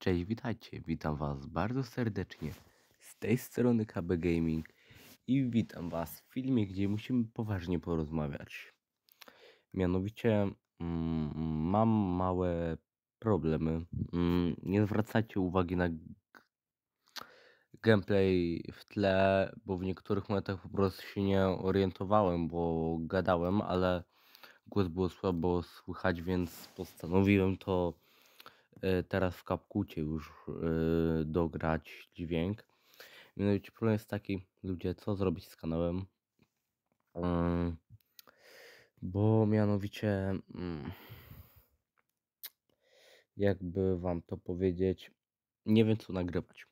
Cześć, witajcie, witam was bardzo serdecznie z tej strony KB Gaming i witam was w filmie, gdzie musimy poważnie porozmawiać. Mianowicie mm, mam małe problemy. Mm, nie zwracajcie uwagi na gameplay w tle, bo w niektórych momentach po prostu się nie orientowałem, bo gadałem, ale głos było słabo słychać, więc postanowiłem to E, teraz w kapkucie już e, dograć dźwięk. Mianowicie problem jest taki, ludzie, co zrobić z kanałem? Mm, bo mianowicie, mm, jakby wam to powiedzieć, nie wiem co nagrywać.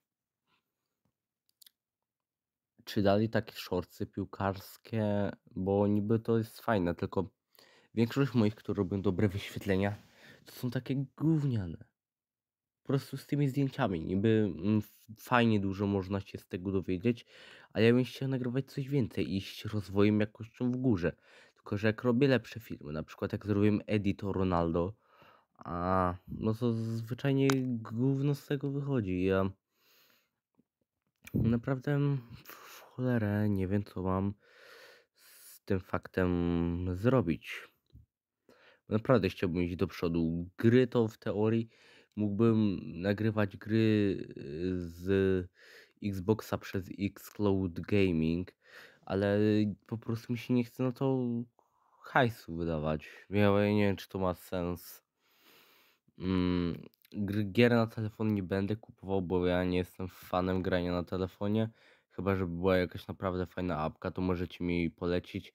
Czy dali takie szorcy piłkarskie, bo niby to jest fajne, tylko większość moich, które robią dobre wyświetlenia, to są takie gówniane prostu z tymi zdjęciami. Niby mm, fajnie dużo można się z tego dowiedzieć, ale ja bym chciał nagrywać coś więcej, iść rozwojem jakością w górze. Tylko, że jak robię lepsze filmy, na przykład jak zrobiłem edit o Ronaldo, a no to zwyczajnie gówno z tego wychodzi. Ja naprawdę w cholerę nie wiem, co mam z tym faktem zrobić. Naprawdę chciałbym iść do przodu. Gry to w teorii Mógłbym nagrywać gry y, z Xboxa przez Xcloud Gaming, ale po prostu mi się nie chce na to hajsu wydawać. Ja nie wiem, czy to ma sens. Mm, gier na telefon nie będę kupował, bo ja nie jestem fanem grania na telefonie. Chyba, żeby była jakaś naprawdę fajna apka, to możecie mi polecić.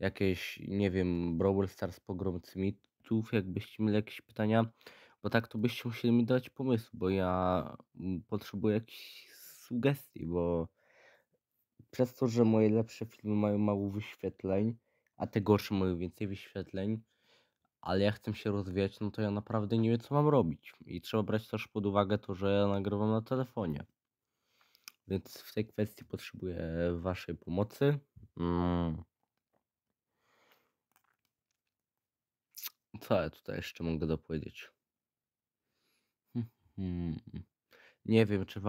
Jakieś, nie wiem, Brawl Stars Pogrom Smithów, jakbyście mieli jakieś pytania. Bo tak to byście musieli mi dać pomysł, bo ja mm, potrzebuję jakichś sugestii, bo przez to, że moje lepsze filmy mają mało wyświetleń, a te gorsze mają więcej wyświetleń, ale ja chcę się rozwijać, no to ja naprawdę nie wiem, co mam robić. I trzeba brać też pod uwagę to, że ja nagrywam na telefonie. Więc w tej kwestii potrzebuję Waszej pomocy. Mm. Co ja tutaj jeszcze mogę dopowiedzieć? Hmm. Nie wiem, czy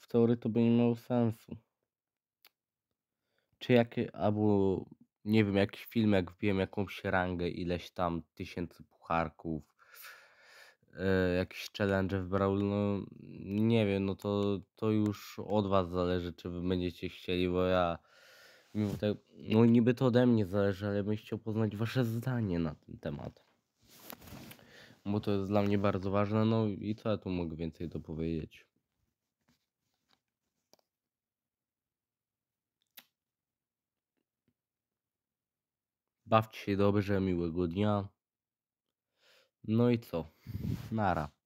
W teorii to by nie miało sensu. Czy jakie, albo nie wiem, jakiś film, jak wiem jakąś rangę, ileś tam tysięcy pucharków, yy, jakiś challenge w Brawl, no nie wiem, no to, to już od was zależy, czy wy będziecie chcieli, bo ja mimo tego, no niby to ode mnie zależy, ale bym chciał poznać wasze zdanie na ten temat bo to jest dla mnie bardzo ważne. No i co ja tu mogę więcej dopowiedzieć? Bawcie się dobrze, miłego dnia. No i co? Nara.